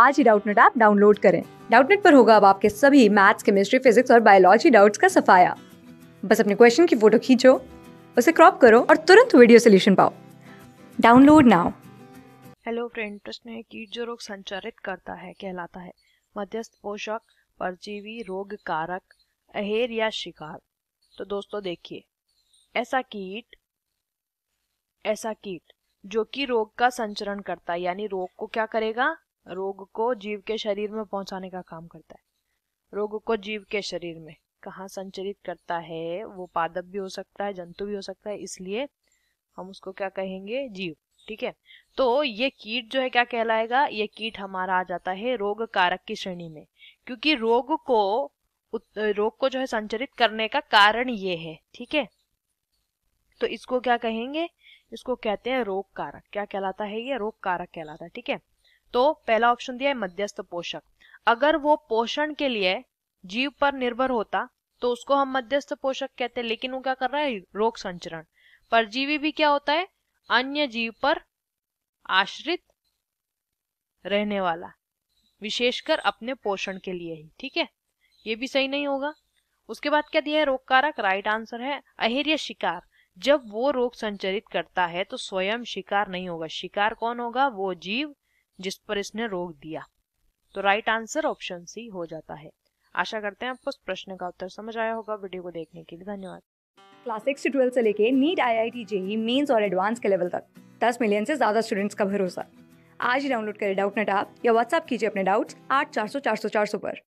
आज ही Doubtnut app download करें डाउटनेट पर होगा अब आपके सभी मैथ्स केमिस्ट्री फिजिक्स और बायोलॉजी डाउट्स का सफाया बस अपने क्वेश्चन की फोटो खींचो उसे क्रॉप करो और तुरंत वीडियो सोल्यूशन पाओ डाउनलोड नाउ हेलो फ्रेंड प्रश्न है कीट जो रोग संचारित करता है कहलाता है मध्यस्थ पोषक परजीवी रोग कारक अहेर या शिकार तो दोस्तों देखिए ऐसा कीट ऐसा कीट जो कि रोग का संचरण करता है यानी रोग को क्या करेगा रोग को जीव के शरीर में पहुंचाने का काम करता है रोग को जीव के शरीर में कहाँ संचरित करता है वो पादप भी हो सकता है जंतु भी हो सकता है इसलिए हम उसको क्या कहेंगे जीव ठीक है तो ये कीट जो है क्या कहलाएगा ये कीट हमारा आ जाता है रोग कारक की श्रेणी में क्योंकि रोग को रोग को जो है संचरित करने का कारण ये है ठीक है तो इसको क्या कहेंगे इसको कहते हैं रोग कारक क्या कहलाता है ये रोग कारक कहलाता है ठीक है तो पहला ऑप्शन दिया है मध्यस्थ पोषक अगर वो पोषण के लिए जीव पर निर्भर होता तो उसको हम मध्यस्थ पोषक कहते हैं लेकिन वो क्या कर रहा है रोग संचरण परजीवी भी क्या होता है अन्य जीव पर आश्रित रहने वाला विशेषकर अपने पोषण के लिए ही ठीक है ये भी सही नहीं होगा उसके बाद क्या दिया है रोग कारक राइट आंसर है अहिर्य शिकार जब वो रोग संचरित करता है तो स्वयं शिकार नहीं होगा शिकार कौन होगा वो जीव जिस पर इसने रोक दिया तो राइट आंसर ऑप्शन सी हो जाता है आशा करते हैं आपको उस प्रश्न का उत्तर समझ आया होगा वीडियो को देखने के लिए धन्यवाद क्लास सिक्स से ट्वेल्थ से लेके NEET I I T JEE mains और एडवांस के लेवल तक दस मिलियन से ज्यादा स्टूडेंट्स का भरोसा आज ही डाउनलोड करें डाउट नेट आप या व्हाट्सअप कीजिए अपने डाउट्स आठ चार सौ चार सौ चार सौ पर